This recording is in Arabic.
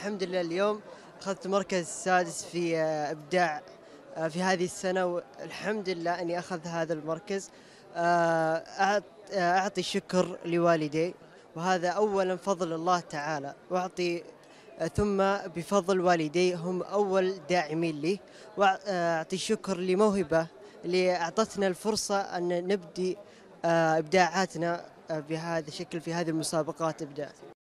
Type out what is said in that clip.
الحمد لله اليوم اخذت مركز سادس في آه، ابداع آه، في هذه السنه والحمد لله اني اخذ هذا المركز آه، اعطي شكر لوالدي وهذا اولا فضل الله تعالى واعطي ثم بفضل والدي هم اول داعمين لي واعطي شكر لموهبه اللي اعطتنا الفرصه ان نبدي ابداعاتنا بهذا الشكل في هذه المسابقات ابداع